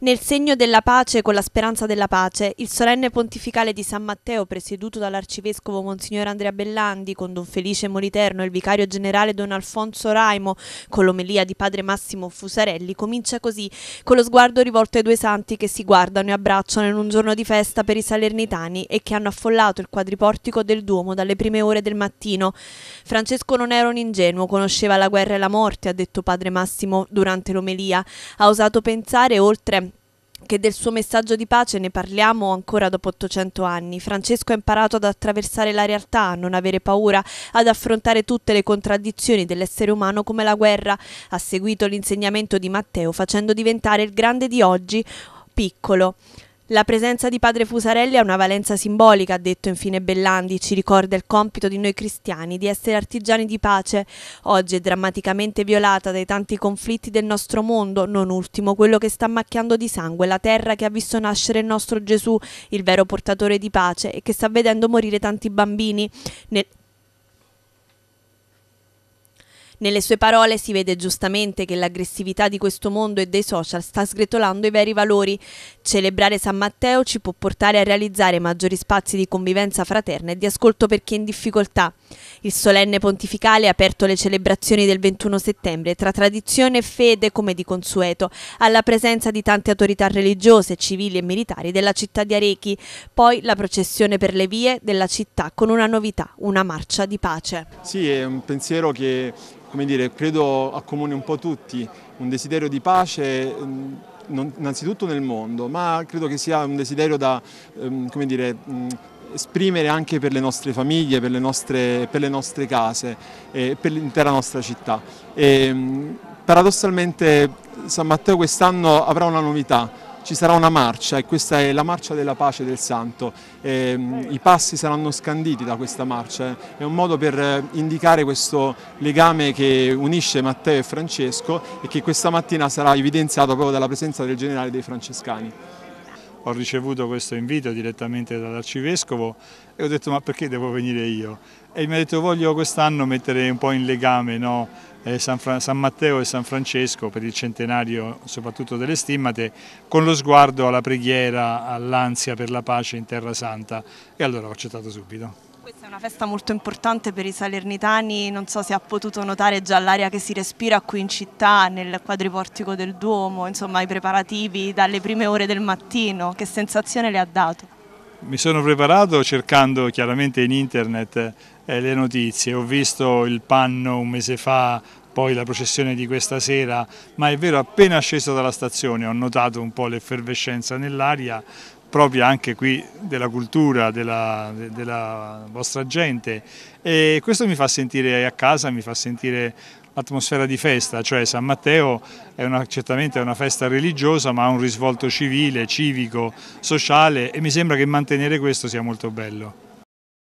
Nel segno della pace e con la speranza della pace, il solenne pontificale di San Matteo, presieduto dall'arcivescovo Monsignor Andrea Bellandi, con Don Felice Moliterno e il vicario generale Don Alfonso Raimo, con l'omelia di padre Massimo Fusarelli, comincia così, con lo sguardo rivolto ai due santi che si guardano e abbracciano in un giorno di festa per i salernitani e che hanno affollato il quadriportico del Duomo dalle prime ore del mattino. Francesco non era un ingenuo, conosceva la guerra e la morte, ha detto padre Massimo durante l'omelia. Ha osato pensare oltre che del suo messaggio di pace ne parliamo ancora dopo 800 anni. Francesco ha imparato ad attraversare la realtà, a non avere paura, ad affrontare tutte le contraddizioni dell'essere umano come la guerra. Ha seguito l'insegnamento di Matteo facendo diventare il grande di oggi piccolo. La presenza di padre Fusarelli ha una valenza simbolica, ha detto infine Bellandi, ci ricorda il compito di noi cristiani di essere artigiani di pace, oggi è drammaticamente violata dai tanti conflitti del nostro mondo, non ultimo quello che sta macchiando di sangue la terra che ha visto nascere il nostro Gesù, il vero portatore di pace e che sta vedendo morire tanti bambini. Nel nelle sue parole si vede giustamente che l'aggressività di questo mondo e dei social sta sgretolando i veri valori. Celebrare San Matteo ci può portare a realizzare maggiori spazi di convivenza fraterna e di ascolto per chi è in difficoltà. Il solenne pontificale ha aperto le celebrazioni del 21 settembre tra tradizione e fede come di consueto, alla presenza di tante autorità religiose, civili e militari della città di Arechi, poi la processione per le vie della città con una novità, una marcia di pace. Sì, è un pensiero che come dire, credo accomuni un po' tutti, un desiderio di pace mm, innanzitutto nel mondo, ma credo che sia un desiderio da ehm, come dire, mm, esprimere anche per le nostre famiglie, per le nostre, per le nostre case e per l'intera nostra città. E, ehm, paradossalmente San Matteo quest'anno avrà una novità, ci sarà una marcia e questa è la marcia della pace del santo. E, ehm, I passi saranno scanditi da questa marcia, è un modo per eh, indicare questo legame che unisce Matteo e Francesco e che questa mattina sarà evidenziato proprio dalla presenza del generale dei francescani ho ricevuto questo invito direttamente dall'arcivescovo e ho detto ma perché devo venire io? E mi ha detto voglio quest'anno mettere un po' in legame no? Eh, San, Fra San Matteo e San Francesco per il centenario soprattutto delle stimmate, con lo sguardo alla preghiera, all'ansia per la pace in Terra Santa e allora ho accettato subito. Questa è una festa molto importante per i salernitani, non so se ha potuto notare già l'aria che si respira qui in città, nel quadriportico del Duomo, insomma i preparativi dalle prime ore del mattino, che sensazione le ha dato? Mi sono preparato cercando chiaramente in internet eh, le notizie, ho visto il panno un mese fa, poi la processione di questa sera, ma è vero appena sceso dalla stazione ho notato un po' l'effervescenza nell'aria, propria anche qui della cultura, della, della vostra gente e questo mi fa sentire a casa, mi fa sentire l'atmosfera di festa, cioè San Matteo è una, certamente è una festa religiosa ma ha un risvolto civile, civico, sociale e mi sembra che mantenere questo sia molto bello.